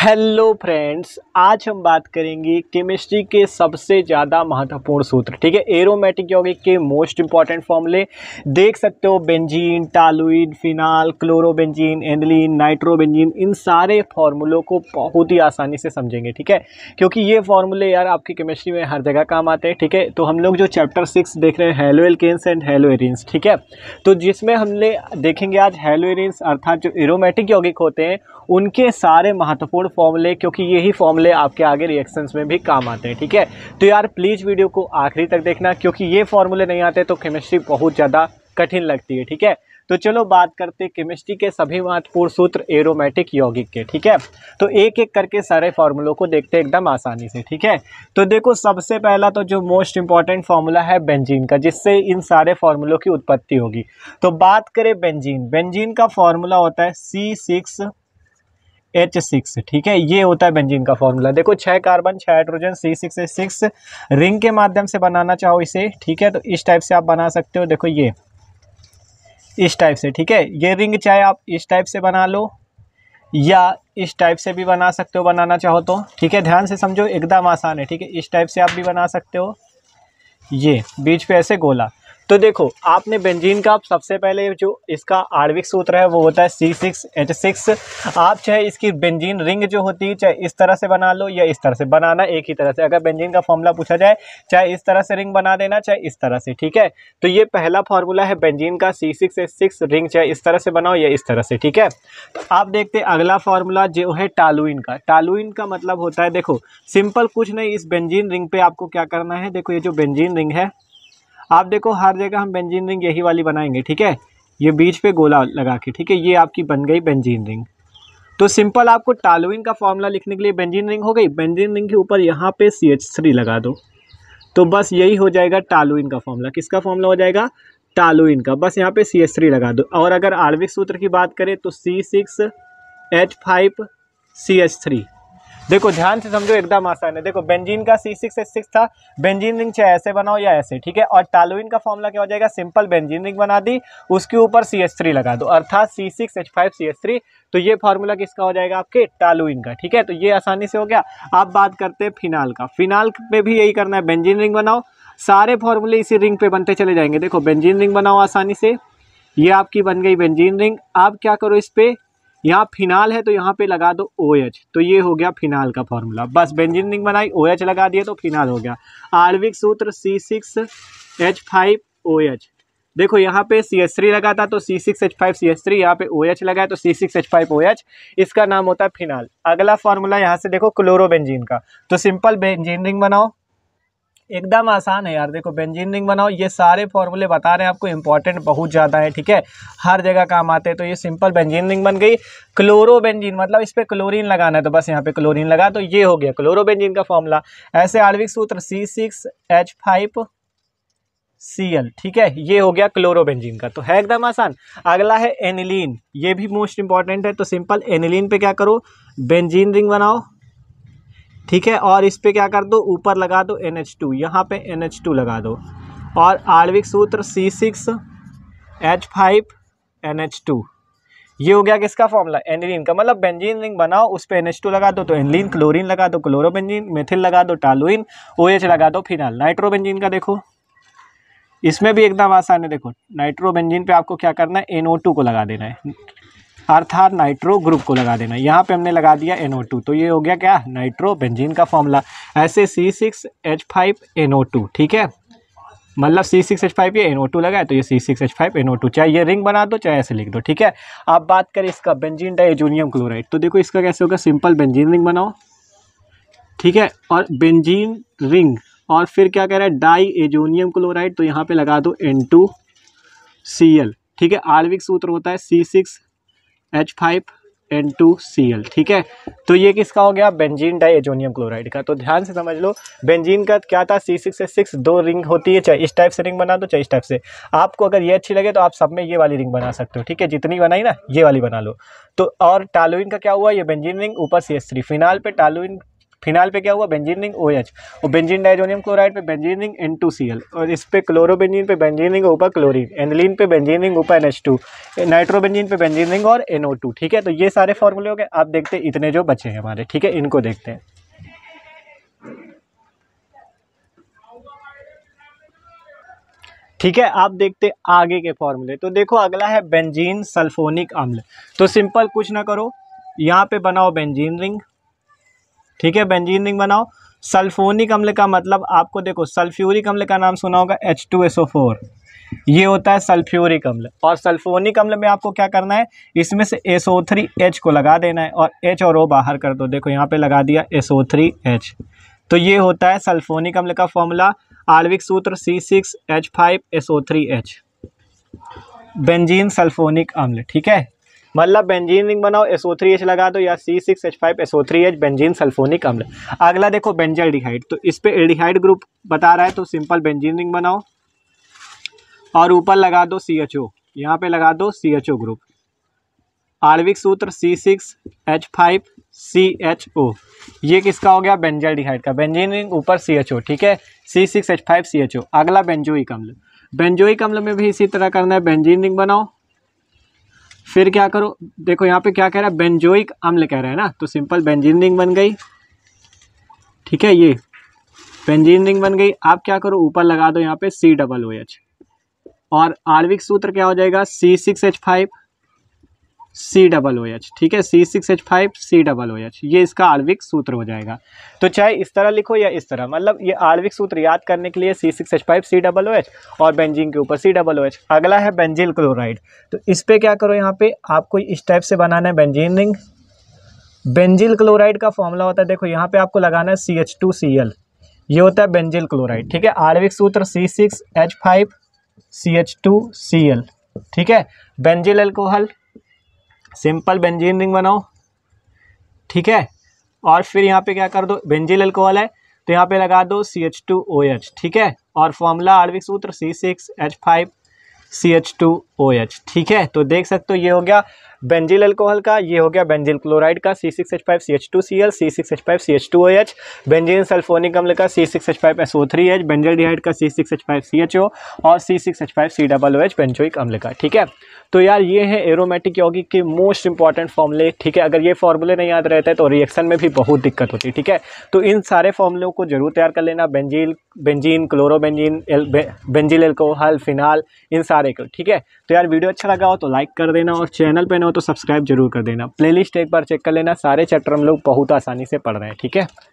hello friends आज हम बात करेंगे केमिस्ट्री के सबसे ज़्यादा महत्वपूर्ण सूत्र ठीक है एरोमेटिक यौगिक के मोस्ट इंपॉर्टेंट फॉर्मूले देख सकते हो benzene toluene phenol chlorobenzene aniline nitrobenzene इन सारे फॉर्मूलों को बहुत ही आसानी से समझेंगे ठीक है क्योंकि ये फॉर्मूले यार आपकी केमिस्ट्री में हर जगह काम आते हैं ठीक है तो हम लोग जो चैप्टर सिक्स देख रहे हैं haloalkanes and haloarenes ठीक है तो जिसमें हमने देखेंगे आज हेलो एरिन्स अर्थात जो एरोमेटिक यौगिक होते हैं उनके सारे महत्वपूर्ण फॉर्मूले क्योंकि यही फॉर्मूले आपके आगे रिएक्शंस में भी काम आते हैं ठीक है तो यार प्लीज़ वीडियो को आखिरी तक देखना क्योंकि ये फॉर्मूले नहीं आते तो केमिस्ट्री बहुत ज़्यादा कठिन लगती है ठीक है तो चलो बात करते केमिस्ट्री के सभी महत्वपूर्ण सूत्र एरोमेटिक यौगिक के ठीक है तो एक एक करके सारे फॉर्मूलों को देखते हैं एकदम आसानी से ठीक है तो देखो सबसे पहला तो जो मोस्ट इंपॉर्टेंट फॉर्मूला है बेंजीन का जिससे इन सारे फॉर्मूलों की उत्पत्ति होगी तो बात करें बेंजीन बेंजीन का फॉर्मूला होता है सी सिक्स एच सिक्स ठीक है ये होता है बेंजीन का फॉर्मूला देखो छः कार्बन छः hydrogen C six six ring के माध्यम से बनाना चाहो इसे ठीक है तो इस टाइप से आप बना सकते हो देखो ये इस टाइप से ठीक है ये रिंग चाहे आप इस टाइप से बना लो या इस टाइप से भी बना सकते हो बनाना चाहो तो ठीक है ध्यान से समझो एकदम आसान है ठीक है इस टाइप से आप भी बना सकते हो ये बीच पे ऐसे गोला तो देखो आपने बेंजीन का सबसे पहले जो इसका आर्विक सूत्र है वो होता है सी सिक्स एच सिक्स आप चाहे इसकी बेंजीन रिंग जो होती है चाहे इस तरह से बना लो या इस तरह से बनाना एक ही तरह से अगर बेंजीन का फॉर्मूला पूछा जाए चाहे इस तरह से रिंग बना देना चाहे इस तरह से ठीक है तो ये पहला फॉर्मूला है बेंजीन का C six H six ring चाहे इस तरह से बनाओ या इस तरह से ठीक है तो आप देखते हैं अगला फॉर्मूला जो है टालुइन का टालुइन का मतलब होता है देखो सिंपल कुछ नहीं इस बेंजीन रिंग पे आपको क्या करना है देखो ये जो बेंजीन रिंग है आप देखो हर जगह हम बेंजीन रिंग यही वाली बनाएंगे ठीक है ये बीच पे गोला लगा के ठीक है ये आपकी बन गई बेंजीन रिंग तो सिंपल आपको टालुइन का फॉर्मूला लिखने के लिए बेंजीन रिंग हो गई बेंजीन रिंग के ऊपर यहाँ पे सी एच थ्री लगा दो तो बस यही हो जाएगा टालुइन का फॉर्मूला किसका फॉर्मूला हो जाएगा टालुइन का बस यहाँ पे सी एच थ्री लगा दो और अगर आर्विक सूत्र की बात करें तो C six H five C H three देखो ध्यान से समझो एकदम आसान है देखो बेंजीन का सी सिक्स एच सिक्स था बेंजीन रिंग चाहे ऐसे बनाओ या ऐसे ठीक है और तालुइन का फॉर्मूला क्या हो जाएगा सिंपल बेंजीन रिंग बना दी उसके ऊपर सी एस थ्री लगा दो अर्थात C six H five C S three तो ये फॉर्मूला किसका हो जाएगा आपके टालुइन का ठीक है तो ये आसानी से हो गया आप बात करते हैं फिनाल का फिनाल पे भी यही करना है बेंजीन रिंग बनाओ सारे फॉर्मूले इसी रिंग पे बनते चले जाएंगे देखो बेंजीन रिंग बनाओ आसानी से ये आपकी बन गई बेंजीन रिंग आप क्या करो इस पर यहाँ फिनाल है तो यहाँ पे लगा दो ओ OH तो ये हो गया फिनाल का फॉर्मूला बस बेंजिन रिंग बनाई ओ OH लगा दिया तो फिनाल हो गया आर्विक सूत्र C six H five O H देखो यहाँ पे सी एस थ्री लगा था तो C six H five C S three यहाँ पे ओ OH एच लगा है तो C six H five O H इसका नाम होता है फिनाल अगला फॉर्मूला यहाँ से देखो क्लोरोबेंजीन का तो सिंपल बेंजीन रिंग बनाओ एकदम आसान है यार देखो बेंजीन रिंग बनाओ ये सारे फॉर्मूले बता रहे हैं आपको इंपॉर्टेंट बहुत ज़्यादा है ठीक है हर जगह काम आते हैं तो ये सिंपल बेंजीन रिंग बन गई बेंजीन मतलब इस पर क्लोरीन लगाना है तो बस यहाँ पे क्लोरीन लगा तो ये हो गया क्लोरो बेंजीन का फॉर्मूला ऐसे आर्विक सूत्र C six H five C L ठीक है ये हो गया क्लोरोबेंजीन का तो है एकदम आसान अगला है एनिलीन ये भी मोस्ट इंपॉर्टेंट है तो सिंपल एनिलीन पे क्या करो बेंजीन रिंग बनाओ ठीक है और इस पर क्या कर दो ऊपर लगा दो एन एच टू यहाँ पर एन एच टू लगा दो और आणविक सूत्र C six H five N H two ये हो गया किसका फॉर्मूला एनिलीन का मतलब बेंजीन रिंग बनाओ उस पर एन एच टू लगा दो तो एनलिन क्लोरीन लगा दो क्लोरोबेंजीन मेथिल लगा दो टालुइन ओ एच लगा दो फिनाल नाइट्रोबेंजीन का देखो इसमें भी एकदम आसान है देखो नाइट्रोबेंजीन पे आपको क्या करना है एन ओ टू को लगा देना है अर्थात नाइट्रो ग्रुप को लगा देना यहाँ पे हमने लगा दिया टू तो ये हो गया क्या नाइट्रो बेंजीन का फॉर्मूला ऐसे C six H five two ठीक है मतलब सी सिक्स एच फाइव ये एन ओ टू लगाए तो ये C six H five N O two चाहे ये रिंग बना दो चाहे ऐसे लिख दो ठीक है अब बात करें इसका बेंजीन डाइजोनियम क्लोराइड तो देखो इसका कैसे होगा सिंपल बेंजीन रिंग बनाओ ठीक है और बेंजीन रिंग और फिर क्या कह रहा है डाई एजोनियम क्लोराइड तो यहाँ पे लगा दो एन टू सी एल ठीक है आर्विक सूत्र होता है C six H five N two C L ठीक है तो ये किसका हो गया बेंजीन डाई एजोनियम क्लोराइड का तो ध्यान से समझ लो बेंजीन का क्या था सी सिक्स एस सिक्स दो रिंग होती है चाहे इस टाइप से रिंग बना दो चाहे इस टाइप से आपको अगर ये अच्छी लगे तो आप सब में ये वाली रिंग बना सकते हो ठीक है जितनी बनाई ना ये वाली बना लो तो और टालुइन का क्या हुआ ये बेंजीन रिंग ऊपर सी एस थ्री फिनाल पे टालुइन फिनाल पे क्या हुआ बेंजीनिंग ओ एच और बेंजीन डाइजोनियम क्लोराइड पे बेंजीनिंग एन टू सी एल और इस पे क्लोरोबेंजीन पे बेंजीनिंग ऊपर क्लोरीन एनलिन पे बेंजीनिंग ऊपर एन एच टू नाइट्रोबेंजीन पे बेंजीनिंग और एन ओ टू ठीक है तो ये सारे फॉर्मूले हो गए आप देखते हैं इतने जो बचे हैं हमारे ठीक है इनको देखते हैं ठीक है आप देखते आगे के फॉर्मूले तो देखो अगला है बेंजीन सल्फोनिक अम्ल तो सिंपल कुछ ना करो यहाँ पे बनाओ बेंजीन रिंग ठीक है रिंग बनाओ सल्फोनिक अम्ल का मतलब आपको देखो सल्फ्यूरिक अम्ल का नाम सुना होगा H two S O four ये होता है सल्फ्यूरिक अम्ल और सल्फोनिक अम्ल में आपको क्या करना है इसमें से एस ओ थ्री एच को लगा देना है और एच और ओ बाहर कर दो देखो यहाँ पे लगा दिया एस ओ थ्री एच तो ये होता है सल्फोनिक अम्ल का फॉर्मूला आर्विक सूत्र C six H five S O three H benzene sulphonic अम्ल ठीक है मतलब बेंजीन रिंग बनाओ एस ओ थ्री एच लगा दो या C six H five S O three H benzene sulphonic अम्ल अगला देखो बेंजल डिहाइड तो इस पर एल्डिहाइड ग्रुप बता रहा है तो सिंपल बेंजीन रिंग बनाओ और ऊपर लगा दो सी एच ओ यहाँ पे लगा दो सी एच ओ ग्रुप आणविक सूत्र C six H five C H O ये किसका हो गया बेंजल डिहाइड का बेंजीन रिंग ऊपर सी एच ओ ठीक है C six H five C H O अगला बेंजोई कम्ल बेंजोई कम्ल में भी इसी तरह करना है बेंजीन रिंग बनाओ फिर क्या करो देखो यहाँ पे क्या कह रहा है बेंजोइक अम्ल कह रहा है ना तो सिंपल बेंजीन रिंग बन गई ठीक है ये बेंजीन रिंग बन गई आप क्या करो ऊपर लगा दो यहाँ पे सी डबल ओ एच और आर्विक सूत्र क्या हो जाएगा C six H five C double O H ठीक है C six H five C double O H ये इसका आणविक सूत्र हो जाएगा तो चाहे इस तरह लिखो या इस तरह मतलब ये आणविक सूत्र याद करने के लिए C six H five C double O H और बेंजीन के ऊपर सी डबल ओ एच अगला है बेंजिल क्लोराइड तो इस पर क्या करो यहाँ पे आपको इस टाइप से बनाना है बेंजीन रिंग बेंजिल क्लोराइड का फॉर्मूला होता है देखो यहाँ पे आपको लगाना है C H two C L ये होता है बेंजिल क्लोराइड ठीक है आणविक सूत्र C six H five C H two C L ठीक है benzyl alcohol simple benzene ring बनाओ ठीक है और फिर यहाँ पे क्या कर दो बेंजिल अल्कोहल है तो यहाँ पे लगा दो C H two O H ठीक है और फॉर्मूला आर्विक सूत्र C six H five C H two O H ठीक है तो देख सकते हो ये हो गया बेंजिल अल्कोहल का ये हो गया बेंजिल क्लोराइड का C six H five C H two C L C six H five C H two O H benzene sulphonic अम्ल का C six H five S O three H benzaldehyde का C six H five C H O और C six H five C double O H benzoic अम्ल का ठीक है तो यार ये है एरोमेटिक यौगिक के मोस्ट इंपॉर्टेंट फॉर्मूले ठीक है अगर ये फॉर्मूले नहीं याद रहते तो रिएक्शन में भी बहुत दिक्कत होती है ठीक है तो इन सारे फॉर्मूलों को जरूर तैयार कर लेना बेंजिल बेंजीन क्लोरोबेंजीन बे, बेंजिल एल्कोहल फिनाल इन सारे को ठीक है तो यार वीडियो अच्छा लगा हो तो लाइक कर देना और चैनल पे ना हो तो सब्सक्राइब जरूर कर देना प्लेलिस्ट एक बार चेक कर लेना सारे चैप्टर हम लोग बहुत आसानी से पढ़ रहे हैं ठीक है